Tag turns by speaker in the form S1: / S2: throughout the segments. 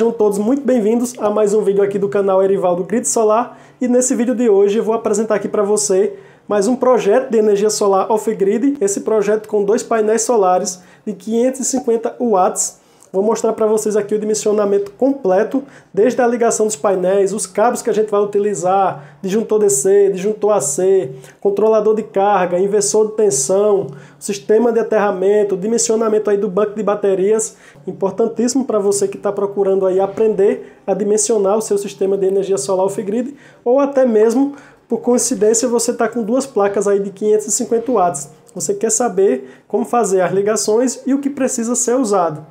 S1: Sejam todos muito bem-vindos a mais um vídeo aqui do canal Erivaldo Grid Solar e nesse vídeo de hoje eu vou apresentar aqui para você mais um projeto de energia solar off-grid, esse projeto com dois painéis solares de 550 watts Vou mostrar para vocês aqui o dimensionamento completo, desde a ligação dos painéis, os cabos que a gente vai utilizar, disjuntor DC, disjuntor AC, controlador de carga, inversor de tensão, sistema de aterramento, dimensionamento aí do banco de baterias, importantíssimo para você que está procurando aí aprender a dimensionar o seu sistema de energia solar off-grid, ou até mesmo, por coincidência, você está com duas placas aí de 550 watts. Você quer saber como fazer as ligações e o que precisa ser usado.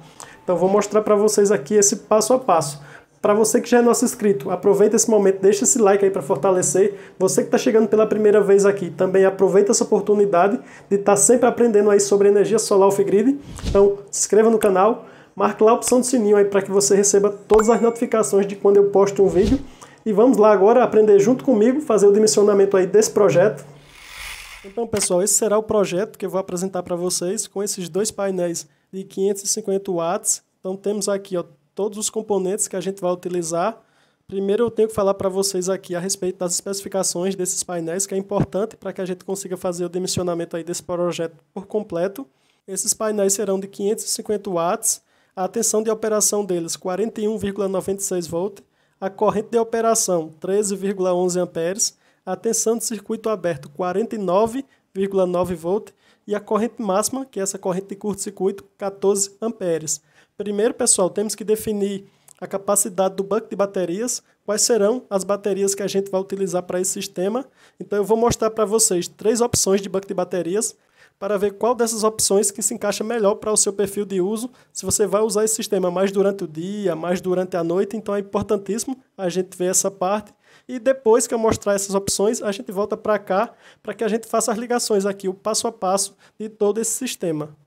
S1: Então vou mostrar para vocês aqui esse passo a passo. Para você que já é nosso inscrito, aproveita esse momento, deixa esse like aí para fortalecer. Você que está chegando pela primeira vez aqui, também aproveita essa oportunidade de estar tá sempre aprendendo aí sobre energia solar off-grid. Então se inscreva no canal, marque lá a opção do sininho aí para que você receba todas as notificações de quando eu posto um vídeo. E vamos lá agora aprender junto comigo, fazer o dimensionamento aí desse projeto. Então pessoal, esse será o projeto que eu vou apresentar para vocês com esses dois painéis de 550 watts. Então temos aqui ó, todos os componentes que a gente vai utilizar. Primeiro eu tenho que falar para vocês aqui a respeito das especificações desses painéis, que é importante para que a gente consiga fazer o dimensionamento aí desse projeto por completo. Esses painéis serão de 550 watts, a tensão de operação deles 41,96 volts, a corrente de operação 13,11 amperes, a tensão de circuito aberto 49,9 volts e a corrente máxima, que é essa corrente de curto-circuito, 14 amperes. Primeiro, pessoal, temos que definir a capacidade do banco de baterias, quais serão as baterias que a gente vai utilizar para esse sistema. Então eu vou mostrar para vocês três opções de banco de baterias para ver qual dessas opções que se encaixa melhor para o seu perfil de uso, se você vai usar esse sistema mais durante o dia, mais durante a noite, então é importantíssimo a gente ver essa parte e depois que eu mostrar essas opções, a gente volta para cá para que a gente faça as ligações aqui, o passo a passo de todo esse sistema.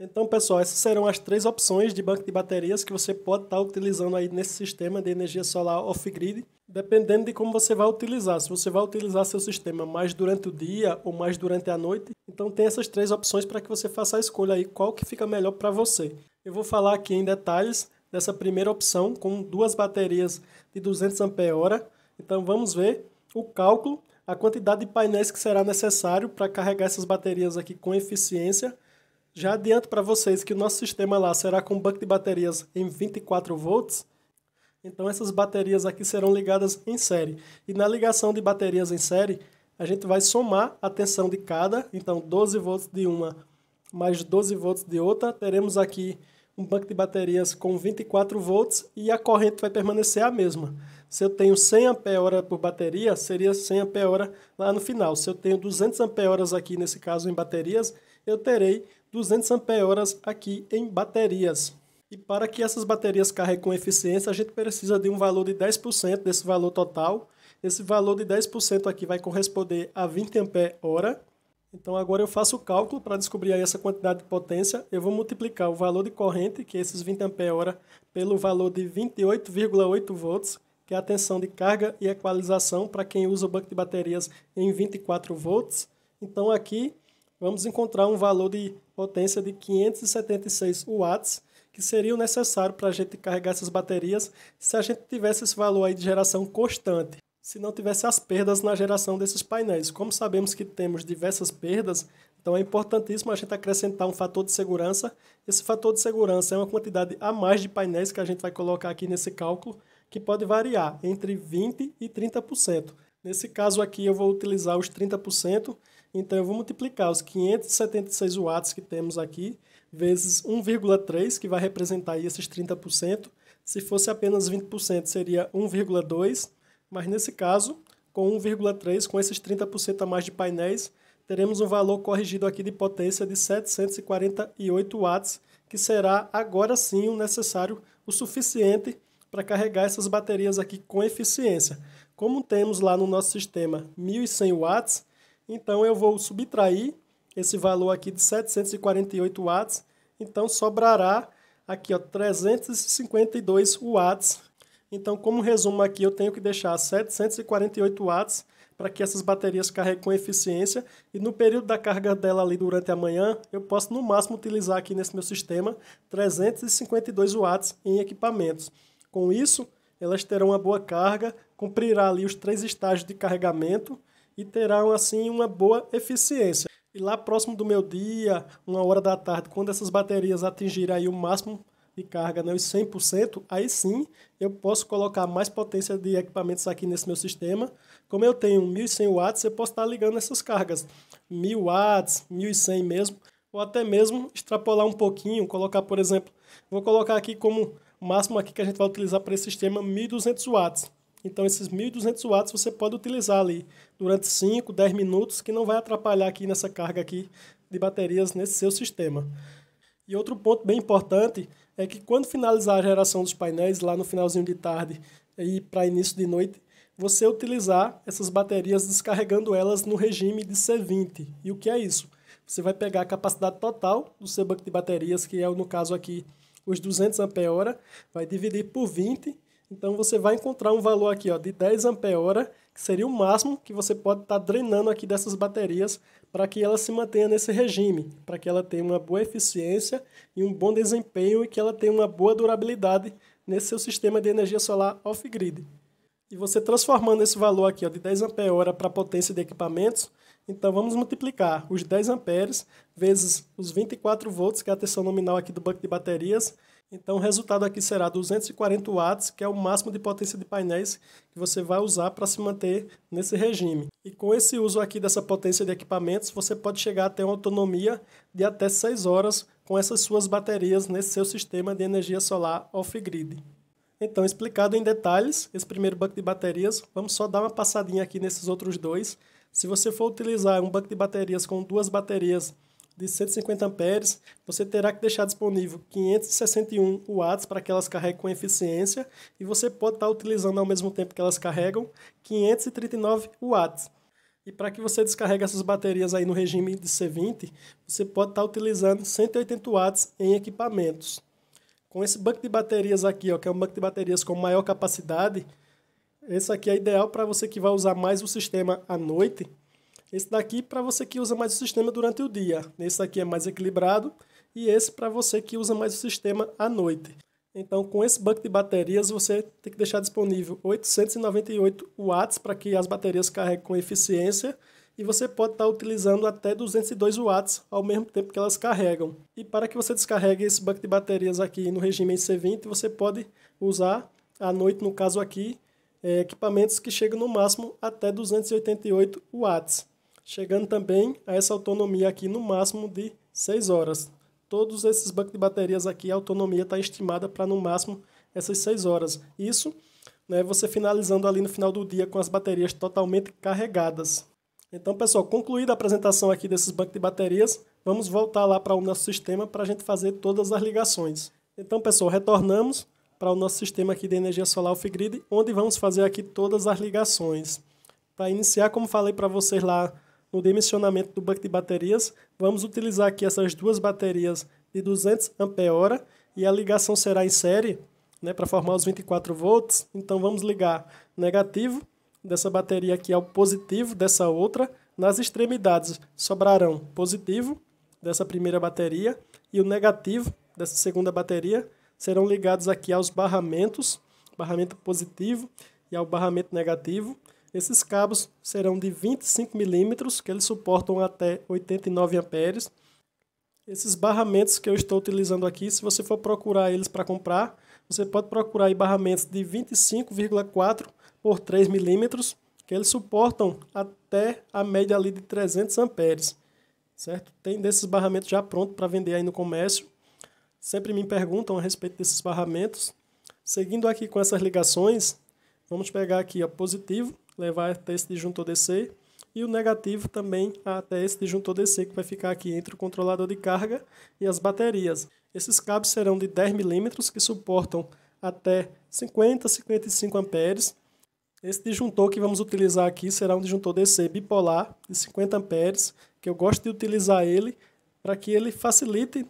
S1: Então, pessoal, essas serão as três opções de banco de baterias que você pode estar tá utilizando aí nesse sistema de energia solar off-grid, dependendo de como você vai utilizar. Se você vai utilizar seu sistema mais durante o dia ou mais durante a noite, então tem essas três opções para que você faça a escolha aí qual que fica melhor para você. Eu vou falar aqui em detalhes dessa primeira opção com duas baterias de 200 ampere-hora então vamos ver o cálculo, a quantidade de painéis que será necessário para carregar essas baterias aqui com eficiência. Já adianto para vocês que o nosso sistema lá será com banco de baterias em 24 volts. Então essas baterias aqui serão ligadas em série. E na ligação de baterias em série, a gente vai somar a tensão de cada, então 12 volts de uma mais 12 volts de outra. Teremos aqui um banco de baterias com 24 volts e a corrente vai permanecer a mesma. Se eu tenho 100 ampere-hora por bateria, seria 100 ampere-hora lá no final. Se eu tenho 200 ampere-horas aqui, nesse caso em baterias, eu terei 200 ampere-horas aqui em baterias. E para que essas baterias carreguem com eficiência, a gente precisa de um valor de 10% desse valor total. Esse valor de 10% aqui vai corresponder a 20 ampere-hora. Então agora eu faço o cálculo para descobrir essa quantidade de potência. Eu vou multiplicar o valor de corrente, que é esses 20 ampere-hora, pelo valor de 28,8 volts que é a tensão de carga e equalização para quem usa o banco de baterias em 24 volts. Então aqui vamos encontrar um valor de potência de 576 watts, que seria o necessário para a gente carregar essas baterias se a gente tivesse esse valor aí de geração constante, se não tivesse as perdas na geração desses painéis. Como sabemos que temos diversas perdas, então é importantíssimo a gente acrescentar um fator de segurança. Esse fator de segurança é uma quantidade a mais de painéis que a gente vai colocar aqui nesse cálculo, que pode variar entre 20% e 30%. Nesse caso aqui, eu vou utilizar os 30%, então eu vou multiplicar os 576 watts que temos aqui, vezes 1,3, que vai representar esses 30%. Se fosse apenas 20%, seria 1,2, mas nesse caso, com 1,3, com esses 30% a mais de painéis, teremos um valor corrigido aqui de potência de 748 watts, que será agora sim o necessário, o suficiente para carregar essas baterias aqui com eficiência. Como temos lá no nosso sistema 1100 watts, então eu vou subtrair esse valor aqui de 748 watts, então sobrará aqui ó, 352 watts. Então, como resumo aqui, eu tenho que deixar 748 watts para que essas baterias carreguem com eficiência e no período da carga dela ali durante a manhã, eu posso no máximo utilizar aqui nesse meu sistema 352 watts em equipamentos. Com isso, elas terão uma boa carga, cumprirá ali os três estágios de carregamento e terão assim uma boa eficiência. E lá próximo do meu dia, uma hora da tarde, quando essas baterias atingirem aí o máximo de carga, né, os 100%, aí sim eu posso colocar mais potência de equipamentos aqui nesse meu sistema. Como eu tenho 1100 watts, eu posso estar ligando essas cargas, 1000 watts, 1100 mesmo, ou até mesmo extrapolar um pouquinho, colocar, por exemplo, vou colocar aqui como o máximo aqui que a gente vai utilizar para esse sistema 1200 watts. Então esses 1200 watts você pode utilizar ali durante 5, 10 minutos, que não vai atrapalhar aqui nessa carga aqui de baterias nesse seu sistema. E outro ponto bem importante é que quando finalizar a geração dos painéis, lá no finalzinho de tarde e para início de noite, você utilizar essas baterias descarregando elas no regime de C20. E o que é isso? Você vai pegar a capacidade total do seu banco de baterias, que é no caso aqui os 200 Ah, hora vai dividir por 20, então você vai encontrar um valor aqui ó, de 10 Ah, hora que seria o máximo que você pode estar tá drenando aqui dessas baterias para que ela se mantenha nesse regime, para que ela tenha uma boa eficiência e um bom desempenho e que ela tenha uma boa durabilidade nesse seu sistema de energia solar off-grid. E você transformando esse valor aqui ó, de 10 Ah hora para potência de equipamentos, então vamos multiplicar os 10 amperes vezes os 24 volts, que é a tensão nominal aqui do banco de baterias. Então o resultado aqui será 240 watts, que é o máximo de potência de painéis que você vai usar para se manter nesse regime. E com esse uso aqui dessa potência de equipamentos, você pode chegar até uma autonomia de até 6 horas com essas suas baterias nesse seu sistema de energia solar off-grid. Então, explicado em detalhes esse primeiro banco de baterias, vamos só dar uma passadinha aqui nesses outros dois se você for utilizar um banco de baterias com duas baterias de 150 amperes, você terá que deixar disponível 561 watts para que elas carreguem com eficiência e você pode estar utilizando ao mesmo tempo que elas carregam 539 watts. E para que você descarregue essas baterias aí no regime de C20, você pode estar utilizando 180 watts em equipamentos. Com esse banco de baterias aqui, ó, que é um banco de baterias com maior capacidade, esse aqui é ideal para você que vai usar mais o sistema à noite. Esse daqui para você que usa mais o sistema durante o dia. Esse aqui é mais equilibrado e esse para você que usa mais o sistema à noite. Então, com esse banco de baterias, você tem que deixar disponível 898 watts para que as baterias carreguem com eficiência e você pode estar tá utilizando até 202 watts ao mesmo tempo que elas carregam. E para que você descarregue esse banco de baterias aqui no regime C20, você pode usar à noite, no caso aqui, é, equipamentos que chegam no máximo até 288 watts, chegando também a essa autonomia aqui no máximo de 6 horas. Todos esses bancos de baterias aqui, a autonomia está estimada para no máximo essas 6 horas. Isso né, você finalizando ali no final do dia com as baterias totalmente carregadas. Então, pessoal, concluída a apresentação aqui desses bancos de baterias, vamos voltar lá para o nosso sistema para a gente fazer todas as ligações. Então, pessoal, retornamos para o nosso sistema aqui de energia solar off-grid, onde vamos fazer aqui todas as ligações. Para iniciar, como falei para vocês lá no dimensionamento do banco de baterias, vamos utilizar aqui essas duas baterias de 200 Ah e a ligação será em série, né, para formar os 24 volts. Então vamos ligar negativo dessa bateria aqui ao positivo dessa outra. Nas extremidades sobrarão positivo dessa primeira bateria e o negativo dessa segunda bateria serão ligados aqui aos barramentos, barramento positivo e ao barramento negativo. Esses cabos serão de 25 milímetros, que eles suportam até 89 amperes. Esses barramentos que eu estou utilizando aqui, se você for procurar eles para comprar, você pode procurar aí barramentos de 25,4 por 3 milímetros, que eles suportam até a média ali de 300 amperes, certo? Tem desses barramentos já pronto para vender aí no comércio sempre me perguntam a respeito desses barramentos. Seguindo aqui com essas ligações, vamos pegar aqui o positivo, levar até esse disjuntor DC, e o negativo também até esse disjuntor DC, que vai ficar aqui entre o controlador de carga e as baterias. Esses cabos serão de 10 milímetros, que suportam até 50, 55 amperes. Esse disjuntor que vamos utilizar aqui será um disjuntor DC bipolar de 50 amperes, que eu gosto de utilizar ele para que ele facilite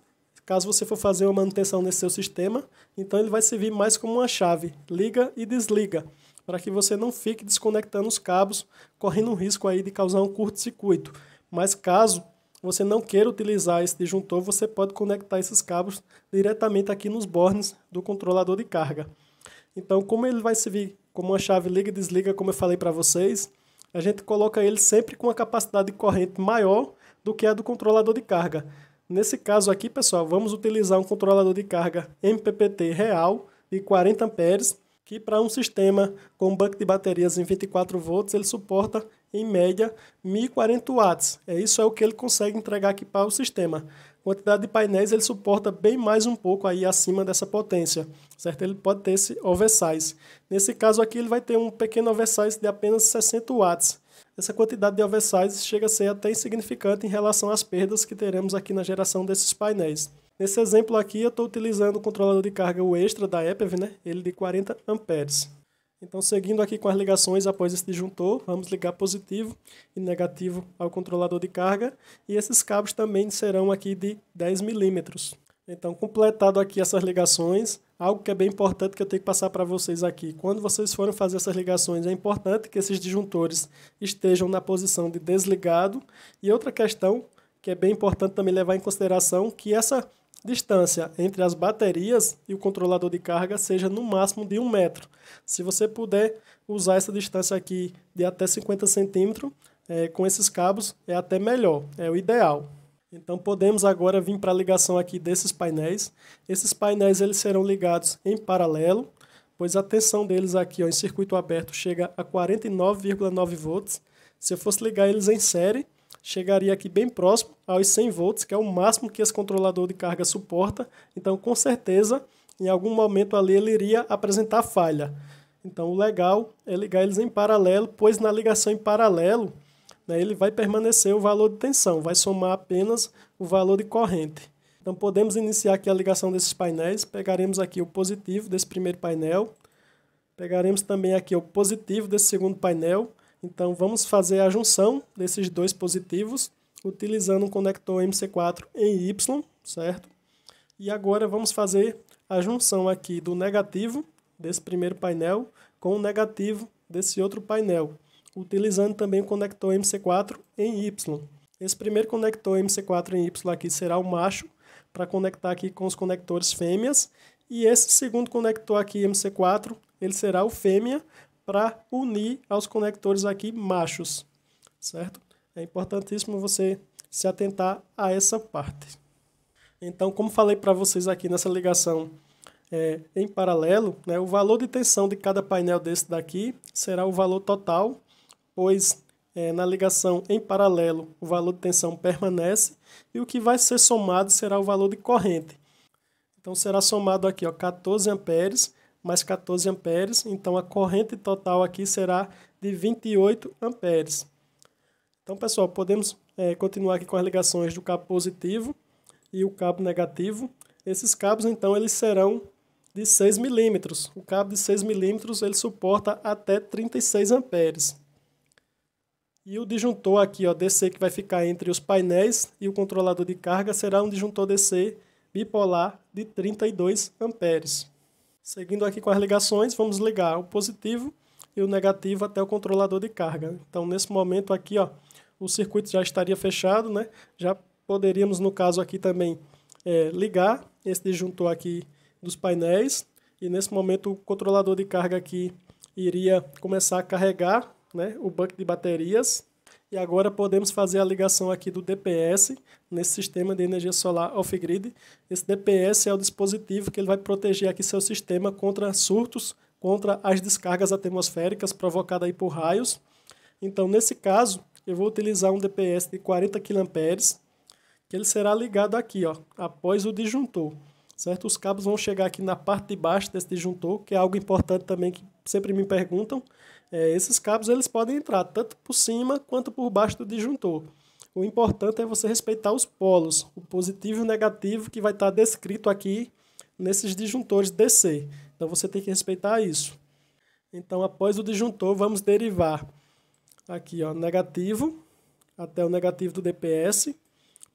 S1: caso você for fazer uma manutenção nesse seu sistema, então ele vai servir mais como uma chave, liga e desliga, para que você não fique desconectando os cabos, correndo o risco aí de causar um curto-circuito. Mas caso você não queira utilizar esse disjuntor, você pode conectar esses cabos diretamente aqui nos bornes do controlador de carga. Então, como ele vai servir como uma chave liga e desliga, como eu falei para vocês, a gente coloca ele sempre com uma capacidade de corrente maior do que a do controlador de carga. Nesse caso aqui, pessoal, vamos utilizar um controlador de carga MPPT real de 40 amperes, que para um sistema com banco de baterias em 24 volts, ele suporta em média 1040 watts. É isso é o que ele consegue entregar aqui para o sistema. Quantidade de painéis ele suporta bem mais um pouco aí acima dessa potência, certo? Ele pode ter esse oversize. Nesse caso aqui ele vai ter um pequeno oversize de apenas 60 watts essa quantidade de oversize chega a ser até insignificante em relação às perdas que teremos aqui na geração desses painéis. Nesse exemplo aqui, eu estou utilizando o controlador de carga extra da EPV, né? ele de 40 amperes. Então, seguindo aqui com as ligações após esse disjuntor, vamos ligar positivo e negativo ao controlador de carga. E esses cabos também serão aqui de 10 milímetros. Então, completado aqui essas ligações, algo que é bem importante que eu tenho que passar para vocês aqui. Quando vocês forem fazer essas ligações, é importante que esses disjuntores estejam na posição de desligado. E outra questão que é bem importante também levar em consideração que essa distância entre as baterias e o controlador de carga seja no máximo de um metro. Se você puder usar essa distância aqui de até 50 centímetros, é, com esses cabos é até melhor, é o ideal. Então podemos agora vir para a ligação aqui desses painéis. Esses painéis eles serão ligados em paralelo, pois a tensão deles aqui ó, em circuito aberto chega a 49,9 volts. Se eu fosse ligar eles em série, chegaria aqui bem próximo aos 100 volts, que é o máximo que esse controlador de carga suporta. Então, com certeza, em algum momento ali ele iria apresentar falha. Então, o legal é ligar eles em paralelo, pois na ligação em paralelo né, ele vai permanecer o valor de tensão, vai somar apenas o valor de corrente. Então podemos iniciar aqui a ligação desses painéis, pegaremos aqui o positivo desse primeiro painel, pegaremos também aqui o positivo desse segundo painel, então vamos fazer a junção desses dois positivos, utilizando um conector MC4 em Y, certo? E agora vamos fazer a junção aqui do negativo desse primeiro painel com o negativo desse outro painel utilizando também o conector MC4 em Y. Esse primeiro conector MC4 em Y aqui será o macho, para conectar aqui com os conectores fêmeas, e esse segundo conector aqui MC4, ele será o fêmea, para unir aos conectores aqui machos, certo? É importantíssimo você se atentar a essa parte. Então, como falei para vocês aqui nessa ligação é, em paralelo, né, o valor de tensão de cada painel desse daqui será o valor total pois é, na ligação em paralelo o valor de tensão permanece e o que vai ser somado será o valor de corrente. Então será somado aqui ó, 14 amperes mais 14 amperes, então a corrente total aqui será de 28 amperes. Então pessoal, podemos é, continuar aqui com as ligações do cabo positivo e o cabo negativo. Esses cabos então eles serão de 6 milímetros. O cabo de 6 milímetros ele suporta até 36 amperes. E o disjuntor aqui, ó, DC, que vai ficar entre os painéis e o controlador de carga, será um disjuntor DC bipolar de 32 amperes. Seguindo aqui com as ligações, vamos ligar o positivo e o negativo até o controlador de carga. Então, nesse momento aqui, ó, o circuito já estaria fechado, né? Já poderíamos, no caso aqui também, é, ligar esse disjuntor aqui dos painéis. E nesse momento, o controlador de carga aqui iria começar a carregar né, o banco de baterias. E agora podemos fazer a ligação aqui do DPS nesse sistema de energia solar off-grid. Esse DPS é o dispositivo que ele vai proteger aqui seu sistema contra surtos, contra as descargas atmosféricas provocadas aí por raios. Então, nesse caso, eu vou utilizar um DPS de 40 kA, que ele será ligado aqui, ó, após o disjuntor certo? Os cabos vão chegar aqui na parte de baixo desse disjuntor, que é algo importante também que sempre me perguntam. É, esses cabos eles podem entrar tanto por cima quanto por baixo do disjuntor. O importante é você respeitar os polos, o positivo e o negativo que vai estar descrito aqui nesses disjuntores DC. Então você tem que respeitar isso. Então após o disjuntor vamos derivar aqui ó, negativo até o negativo do DPS,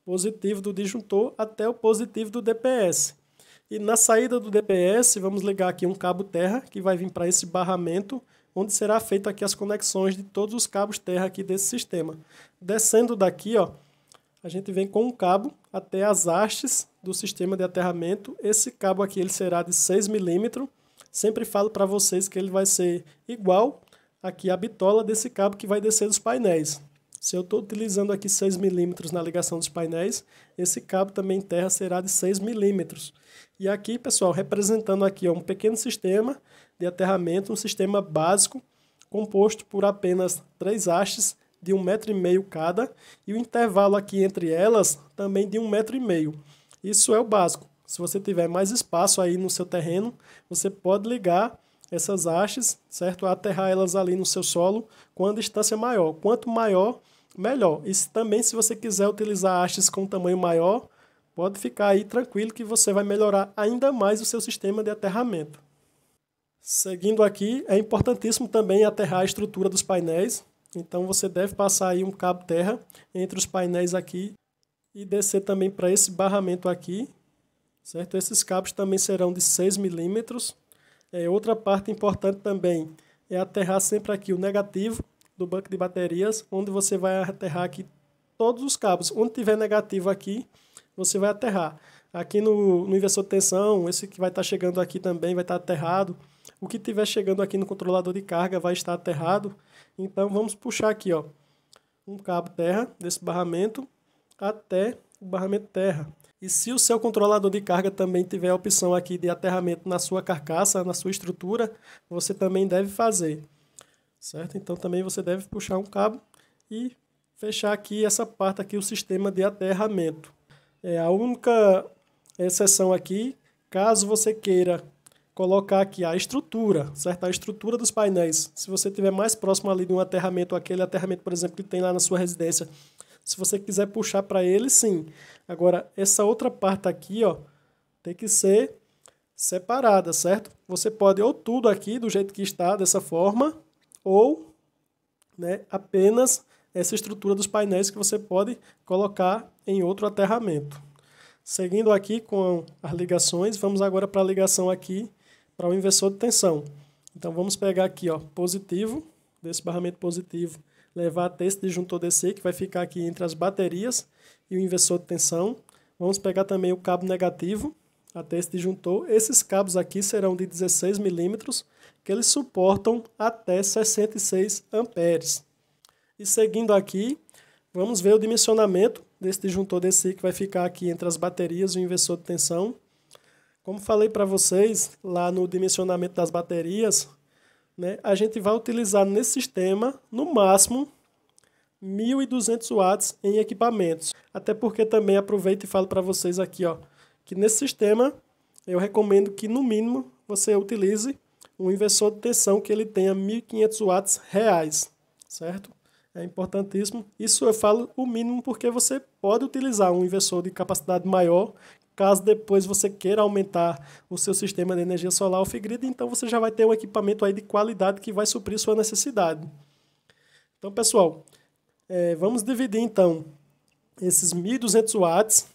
S1: positivo do disjuntor até o positivo do DPS. E na saída do DPS, vamos ligar aqui um cabo terra, que vai vir para esse barramento, onde será feita aqui as conexões de todos os cabos terra aqui desse sistema. Descendo daqui, ó, a gente vem com um cabo até as hastes do sistema de aterramento. Esse cabo aqui ele será de 6 mm. Sempre falo para vocês que ele vai ser igual aqui a bitola desse cabo que vai descer dos painéis. Se eu estou utilizando aqui 6 milímetros na ligação dos painéis, esse cabo também terra será de 6 milímetros. E aqui, pessoal, representando aqui um pequeno sistema de aterramento, um sistema básico, composto por apenas três hastes de um metro e meio cada, e o intervalo aqui entre elas também de um metro e meio. Isso é o básico. Se você tiver mais espaço aí no seu terreno, você pode ligar essas hastes, certo? Aterrar elas ali no seu solo com a distância maior. Quanto maior, melhor. E também, se você quiser utilizar hastes com tamanho maior, pode ficar aí tranquilo que você vai melhorar ainda mais o seu sistema de aterramento. Seguindo aqui, é importantíssimo também aterrar a estrutura dos painéis. Então você deve passar aí um cabo terra entre os painéis aqui e descer também para esse barramento aqui, certo? Esses cabos também serão de 6 milímetros. É, outra parte importante também é aterrar sempre aqui o negativo do banco de baterias, onde você vai aterrar aqui todos os cabos. Onde tiver negativo aqui, você vai aterrar. Aqui no, no inversor de tensão, esse que vai estar tá chegando aqui também vai estar tá aterrado. O que tiver chegando aqui no controlador de carga vai estar aterrado. Então vamos puxar aqui, ó, um cabo terra desse barramento até o barramento terra. E se o seu controlador de carga também tiver a opção aqui de aterramento na sua carcaça, na sua estrutura, você também deve fazer certo? Então também você deve puxar um cabo e fechar aqui essa parte aqui, o sistema de aterramento. É a única exceção aqui, caso você queira colocar aqui a estrutura, certo? A estrutura dos painéis. Se você tiver mais próximo ali de um aterramento, aquele aterramento, por exemplo, que tem lá na sua residência, se você quiser puxar para ele, sim. Agora, essa outra parte aqui, ó, tem que ser separada, certo? Você pode ou tudo aqui do jeito que está, dessa forma, ou né, apenas essa estrutura dos painéis que você pode colocar em outro aterramento. Seguindo aqui com as ligações, vamos agora para a ligação aqui para o inversor de tensão. Então vamos pegar aqui, ó, positivo, desse barramento positivo, levar até esse disjuntor DC, que vai ficar aqui entre as baterias e o inversor de tensão. Vamos pegar também o cabo negativo até esse disjuntor. Esses cabos aqui serão de 16 milímetros, que eles suportam até 66 amperes. E seguindo aqui, vamos ver o dimensionamento desse disjuntor DC que vai ficar aqui entre as baterias e o inversor de tensão. Como falei para vocês lá no dimensionamento das baterias, né, a gente vai utilizar nesse sistema, no máximo, 1.200 watts em equipamentos. Até porque também aproveito e falo para vocês aqui ó, que nesse sistema eu recomendo que no mínimo você utilize um inversor de tensão que ele tenha 1.500 watts reais, certo? É importantíssimo. Isso eu falo o mínimo porque você pode utilizar um inversor de capacidade maior caso depois você queira aumentar o seu sistema de energia solar off-grid, então você já vai ter um equipamento aí de qualidade que vai suprir sua necessidade. Então, pessoal, é, vamos dividir então esses 1.200 watts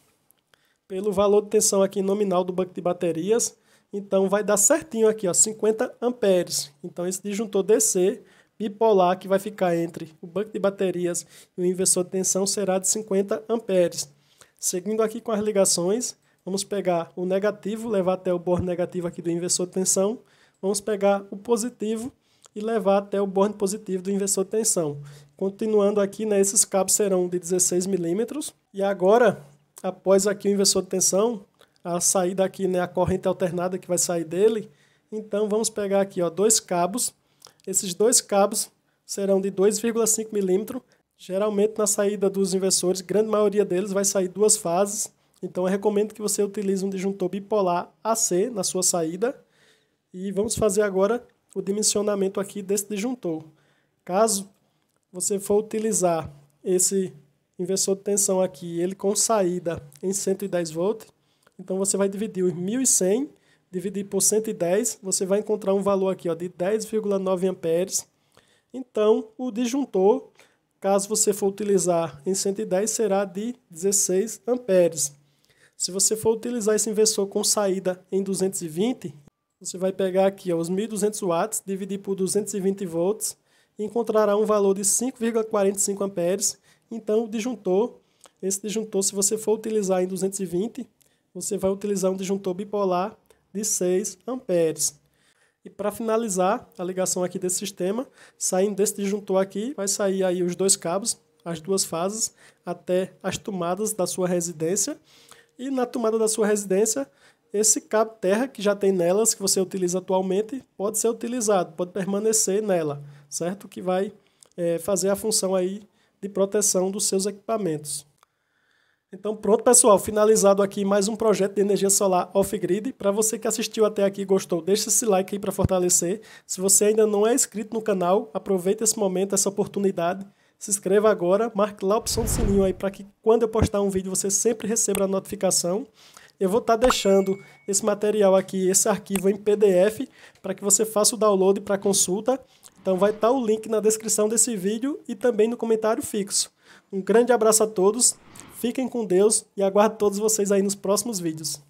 S1: pelo valor de tensão aqui nominal do banco de baterias então vai dar certinho aqui, ó, 50 amperes. Então esse disjuntor DC bipolar que vai ficar entre o banco de baterias e o inversor de tensão será de 50 amperes. Seguindo aqui com as ligações, vamos pegar o negativo, levar até o borne negativo aqui do inversor de tensão, vamos pegar o positivo e levar até o borne positivo do inversor de tensão. Continuando aqui, né, esses cabos serão de 16 milímetros. E agora, após aqui o inversor de tensão, a sair daqui, né, a corrente alternada que vai sair dele. Então, vamos pegar aqui ó, dois cabos. Esses dois cabos serão de 2,5 milímetros. Geralmente, na saída dos inversores, grande maioria deles vai sair duas fases. Então, eu recomendo que você utilize um disjuntor bipolar AC na sua saída. E vamos fazer agora o dimensionamento aqui desse disjuntor. Caso você for utilizar esse inversor de tensão aqui, ele com saída em 110 volts, então você vai dividir os 1.100, dividir por 110, você vai encontrar um valor aqui ó, de 10,9 amperes. Então o disjuntor, caso você for utilizar em 110, será de 16 amperes. Se você for utilizar esse inversor com saída em 220, você vai pegar aqui ó, os 1.200 watts, dividir por 220 volts, e encontrará um valor de 5,45 amperes. Então o disjuntor, esse disjuntor, se você for utilizar em 220, você vai utilizar um disjuntor bipolar de 6 amperes. E para finalizar a ligação aqui desse sistema, saindo desse disjuntor aqui, vai sair aí os dois cabos, as duas fases, até as tomadas da sua residência. E na tomada da sua residência, esse cabo terra que já tem nelas, que você utiliza atualmente, pode ser utilizado, pode permanecer nela, certo? Que vai é, fazer a função aí de proteção dos seus equipamentos. Então pronto, pessoal, finalizado aqui mais um projeto de energia solar off-grid. Para você que assistiu até aqui e gostou, deixa esse like aí para fortalecer. Se você ainda não é inscrito no canal, aproveita esse momento, essa oportunidade. Se inscreva agora, marque lá a opção do sininho aí para que quando eu postar um vídeo você sempre receba a notificação. Eu vou estar tá deixando esse material aqui, esse arquivo em PDF, para que você faça o download para consulta. Então vai estar tá o link na descrição desse vídeo e também no comentário fixo. Um grande abraço a todos. Fiquem com Deus e aguardo todos vocês aí nos próximos vídeos.